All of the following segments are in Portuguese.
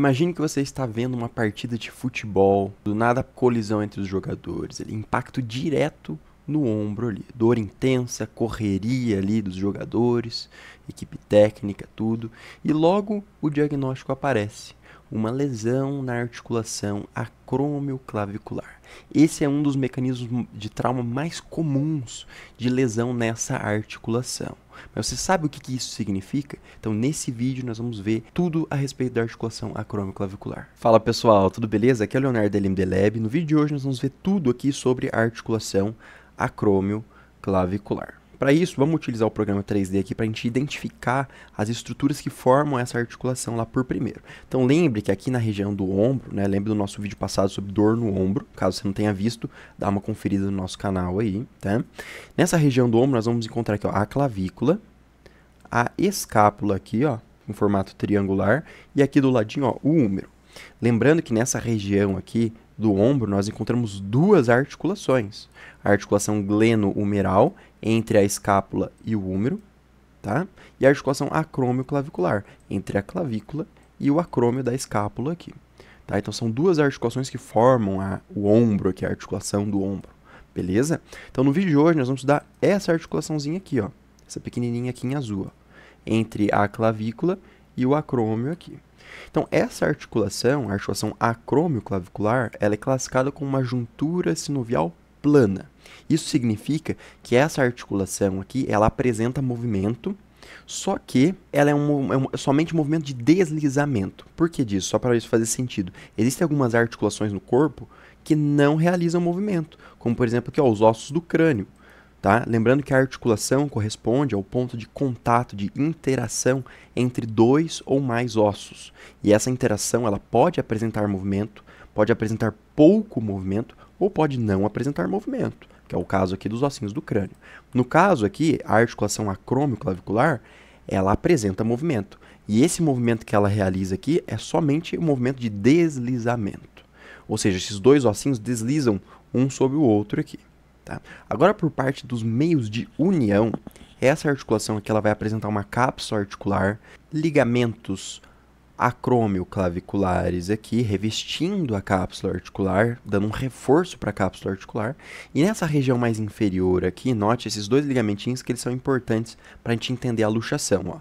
Imagine que você está vendo uma partida de futebol, do nada colisão entre os jogadores, ali, impacto direto no ombro ali, dor intensa, correria ali dos jogadores, equipe técnica, tudo, e logo o diagnóstico aparece uma lesão na articulação acromioclavicular. Esse é um dos mecanismos de trauma mais comuns de lesão nessa articulação. Mas você sabe o que, que isso significa? Então, nesse vídeo, nós vamos ver tudo a respeito da articulação acromioclavicular. Fala pessoal, tudo beleza? Aqui é o Leonardo Elimdeleb. No vídeo de hoje, nós vamos ver tudo aqui sobre a articulação acromioclavicular. Para isso, vamos utilizar o programa 3D aqui para a gente identificar as estruturas que formam essa articulação lá por primeiro. Então lembre que aqui na região do ombro, né, lembre do nosso vídeo passado sobre dor no ombro, caso você não tenha visto, dá uma conferida no nosso canal aí, tá? Nessa região do ombro nós vamos encontrar aqui ó, a clavícula, a escápula aqui, ó, em formato triangular, e aqui do ladinho ó, o húmero. Lembrando que nessa região aqui do ombro nós encontramos duas articulações. A articulação gleno-humeral entre a escápula e o húmero, tá? E a articulação acrômio-clavicular entre a clavícula e o acrômio da escápula aqui. Tá? Então são duas articulações que formam a, o ombro é a articulação do ombro. Beleza? Então no vídeo de hoje nós vamos estudar essa articulaçãozinha aqui, ó. Essa pequenininha aqui em azul, ó, Entre a clavícula e o acrômio aqui. Então, essa articulação, a articulação acromioclavicular, ela é classificada como uma juntura sinovial plana. Isso significa que essa articulação aqui, ela apresenta movimento, só que ela é, um, é um, somente um movimento de deslizamento. Por que disso? Só para isso fazer sentido. Existem algumas articulações no corpo que não realizam movimento, como por exemplo aqui, ó, os ossos do crânio. Tá? Lembrando que a articulação corresponde ao ponto de contato, de interação entre dois ou mais ossos. E essa interação ela pode apresentar movimento, pode apresentar pouco movimento ou pode não apresentar movimento, que é o caso aqui dos ossinhos do crânio. No caso aqui, a articulação acromioclavicular, ela apresenta movimento. E esse movimento que ela realiza aqui é somente o um movimento de deslizamento. Ou seja, esses dois ossinhos deslizam um sobre o outro aqui. Tá? Agora, por parte dos meios de união, essa articulação aqui ela vai apresentar uma cápsula articular, ligamentos acromioclaviculares aqui, revestindo a cápsula articular, dando um reforço para a cápsula articular. E nessa região mais inferior aqui, note esses dois ligamentinhos que eles são importantes para a gente entender a luxação. Ó.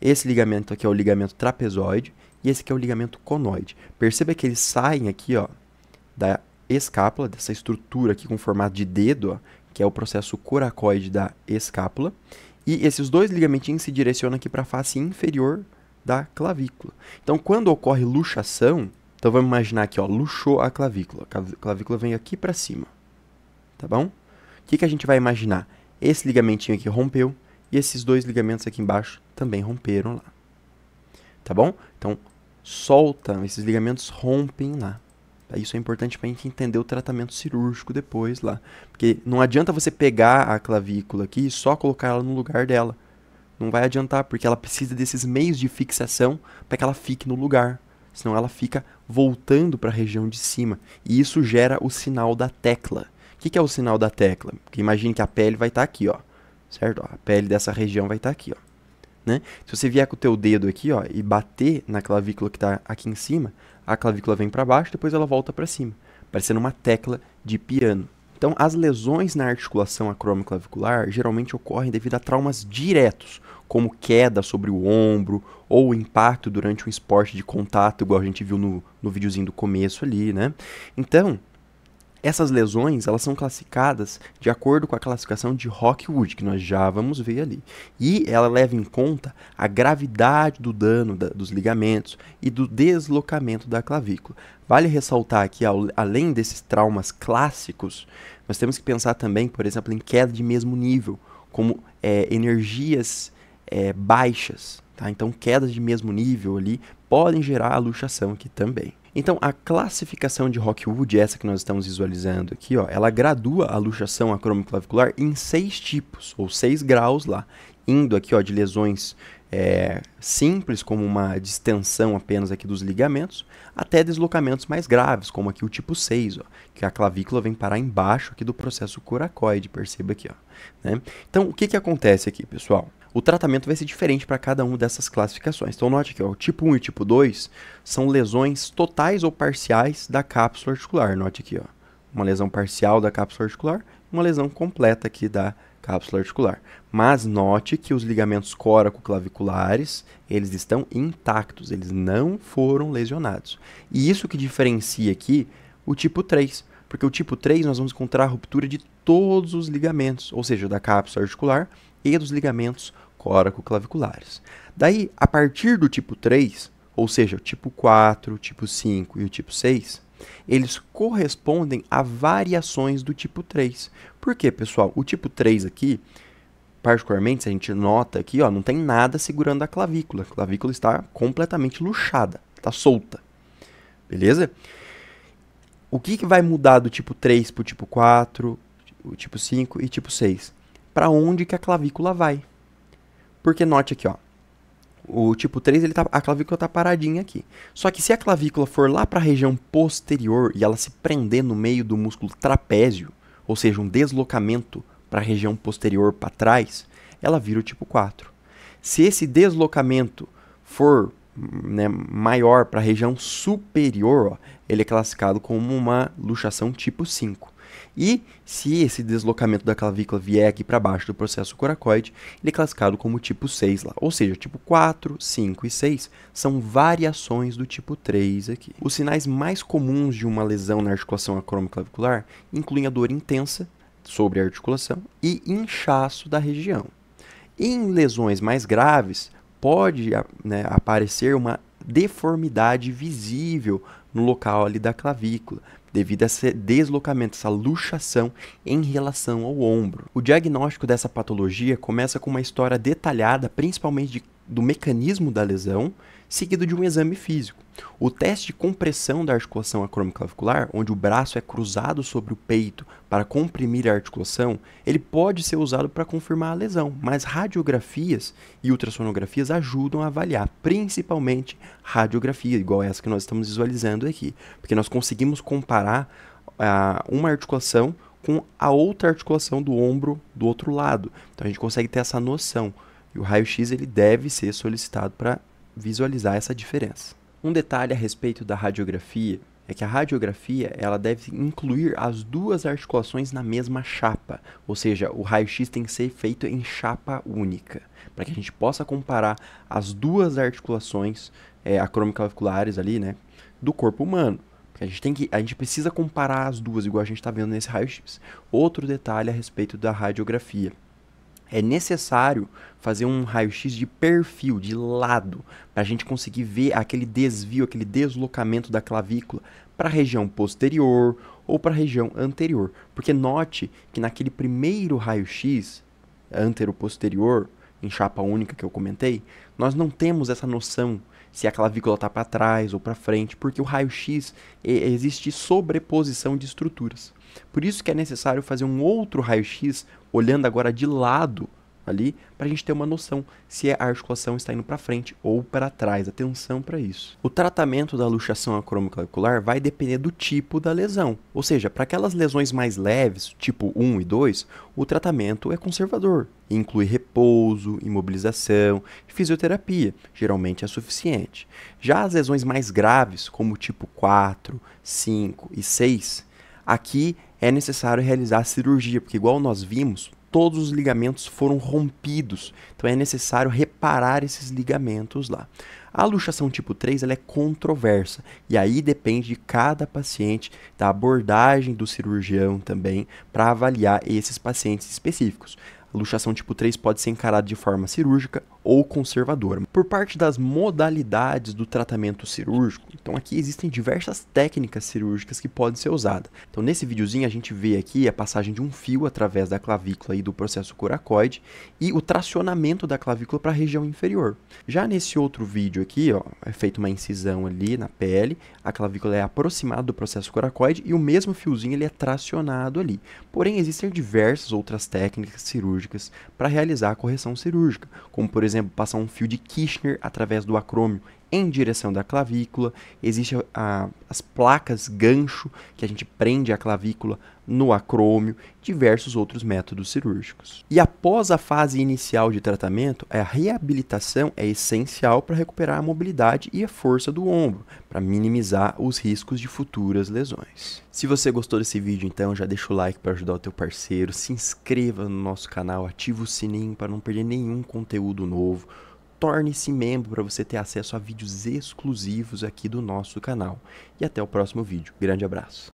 Esse ligamento aqui é o ligamento trapezoide e esse aqui é o ligamento conoide. Perceba que eles saem aqui ó, da escápula, dessa estrutura aqui com formato de dedo, ó, que é o processo coracoide da escápula. E esses dois ligamentinhos se direcionam aqui para a face inferior da clavícula. Então, quando ocorre luxação, então vamos imaginar aqui, ó, luxou a clavícula. A clavícula vem aqui para cima, tá bom? O que, que a gente vai imaginar? Esse ligamentinho aqui rompeu e esses dois ligamentos aqui embaixo também romperam lá, tá bom? Então, solta, esses ligamentos rompem lá. Isso é importante para a gente entender o tratamento cirúrgico depois lá. Porque não adianta você pegar a clavícula aqui e só colocar ela no lugar dela. Não vai adiantar, porque ela precisa desses meios de fixação para que ela fique no lugar. Senão ela fica voltando para a região de cima. E isso gera o sinal da tecla. O que, que é o sinal da tecla? Porque imagine que a pele vai estar tá aqui, ó. Certo? A pele dessa região vai estar tá aqui, ó. Né? Se você vier com o teu dedo aqui, ó, e bater na clavícula que está aqui em cima, a clavícula vem para baixo, depois ela volta para cima, parecendo uma tecla de piano. Então, as lesões na articulação acromioclavicular geralmente ocorrem devido a traumas diretos, como queda sobre o ombro ou impacto durante um esporte de contato, igual a gente viu no, no videozinho do começo ali, né? Então, essas lesões, elas são classificadas de acordo com a classificação de Rockwood, que nós já vamos ver ali. E ela leva em conta a gravidade do dano da, dos ligamentos e do deslocamento da clavícula. Vale ressaltar que, ao, além desses traumas clássicos, nós temos que pensar também, por exemplo, em queda de mesmo nível, como é, energias é, baixas, Tá? Então, quedas de mesmo nível ali, podem gerar a luxação aqui também. Então, a classificação de Rockwood, essa que nós estamos visualizando aqui, ó, ela gradua a luxação acromoclavicular em seis tipos, ou seis graus lá, indo aqui ó, de lesões é, simples, como uma distensão apenas aqui dos ligamentos, até deslocamentos mais graves, como aqui o tipo 6, ó, que a clavícula vem parar embaixo aqui do processo coracoide, perceba aqui. Ó, né? Então, o que, que acontece aqui, pessoal? o tratamento vai ser diferente para cada uma dessas classificações. Então, note aqui, ó, o tipo 1 e o tipo 2 são lesões totais ou parciais da cápsula articular. Note aqui, ó, uma lesão parcial da cápsula articular, uma lesão completa aqui da cápsula articular. Mas note que os ligamentos coraco-claviculares eles estão intactos, eles não foram lesionados. E isso que diferencia aqui o tipo 3, porque o tipo 3 nós vamos encontrar a ruptura de todos os ligamentos, ou seja, da cápsula articular e dos ligamentos coracoclaviculares. Daí, a partir do tipo 3, ou seja, o tipo 4, o tipo 5 e o tipo 6, eles correspondem a variações do tipo 3. Por quê, pessoal? O tipo 3 aqui, particularmente, se a gente nota aqui, ó, não tem nada segurando a clavícula. A clavícula está completamente luxada, está solta. Beleza? O que, que vai mudar do tipo 3 para tipo o tipo 4, o tipo 5 e tipo 6? para onde que a clavícula vai. Porque note aqui, ó. O tipo 3, ele tá, a clavícula está paradinha aqui. Só que se a clavícula for lá para a região posterior e ela se prender no meio do músculo trapézio, ou seja, um deslocamento para a região posterior para trás, ela vira o tipo 4. Se esse deslocamento for né, maior para a região superior, ó, ele é classificado como uma luxação tipo 5. E se esse deslocamento da clavícula vier aqui para baixo do processo coracoide, ele é classificado como tipo 6 lá. Ou seja, tipo 4, 5 e 6 são variações do tipo 3 aqui. Os sinais mais comuns de uma lesão na articulação acromoclavicular incluem a dor intensa sobre a articulação e inchaço da região. Em lesões mais graves, pode né, aparecer uma deformidade visível no local ali da clavícula, devido a esse deslocamento, essa luxação em relação ao ombro. O diagnóstico dessa patologia começa com uma história detalhada, principalmente de, do mecanismo da lesão, seguido de um exame físico. O teste de compressão da articulação acromioclavicular, onde o braço é cruzado sobre o peito para comprimir a articulação, ele pode ser usado para confirmar a lesão, mas radiografias e ultrassonografias ajudam a avaliar, principalmente radiografia, igual essa que nós estamos visualizando aqui, porque nós conseguimos comparar uh, uma articulação com a outra articulação do ombro do outro lado. Então a gente consegue ter essa noção. E o raio-x ele deve ser solicitado para visualizar essa diferença. Um detalhe a respeito da radiografia é que a radiografia ela deve incluir as duas articulações na mesma chapa, ou seja, o raio-x tem que ser feito em chapa única, para que a gente possa comparar as duas articulações é, eh, acromiclaviculares ali, né, do corpo humano. a gente tem que, a gente precisa comparar as duas, igual a gente está vendo nesse raio-x. Outro detalhe a respeito da radiografia é necessário fazer um raio-x de perfil, de lado, para a gente conseguir ver aquele desvio, aquele deslocamento da clavícula para a região posterior ou para a região anterior. Porque note que naquele primeiro raio-x antero-posterior, em chapa única que eu comentei, nós não temos essa noção se a clavícula está para trás ou para frente, porque o raio-x existe sobreposição de estruturas. Por isso que é necessário fazer um outro raio-x olhando agora de lado ali para a gente ter uma noção se é a articulação está indo para frente ou para trás. Atenção para isso. O tratamento da luxação acromioclavicular vai depender do tipo da lesão. Ou seja, para aquelas lesões mais leves, tipo 1 e 2, o tratamento é conservador. Inclui repouso, imobilização e fisioterapia, geralmente é suficiente. Já as lesões mais graves, como tipo 4, 5 e 6, aqui é necessário realizar cirurgia, porque igual nós vimos, todos os ligamentos foram rompidos. Então é necessário reparar esses ligamentos lá. A luxação tipo 3 ela é controversa e aí depende de cada paciente, da abordagem do cirurgião também, para avaliar esses pacientes específicos. A luxação tipo 3 pode ser encarada de forma cirúrgica ou conservador Por parte das modalidades do tratamento cirúrgico, então aqui existem diversas técnicas cirúrgicas que podem ser usadas. Então nesse videozinho a gente vê aqui a passagem de um fio através da clavícula e do processo coracoide e o tracionamento da clavícula para a região inferior. Já nesse outro vídeo aqui, ó, é feita uma incisão ali na pele, a clavícula é aproximada do processo coracoide e o mesmo fiozinho ele é tracionado ali. Porém existem diversas outras técnicas cirúrgicas para realizar a correção cirúrgica, como por exemplo exemplo, passar um fio de Kirchner através do acrômio em direção da clavícula. Existem as placas gancho que a gente prende a clavícula no acrômio, diversos outros métodos cirúrgicos. E após a fase inicial de tratamento, a reabilitação é essencial para recuperar a mobilidade e a força do ombro, para minimizar os riscos de futuras lesões. Se você gostou desse vídeo, então já deixa o like para ajudar o teu parceiro, se inscreva no nosso canal, ativa o sininho para não perder nenhum conteúdo novo torne-se membro para você ter acesso a vídeos exclusivos aqui do nosso canal. E até o próximo vídeo. Grande abraço.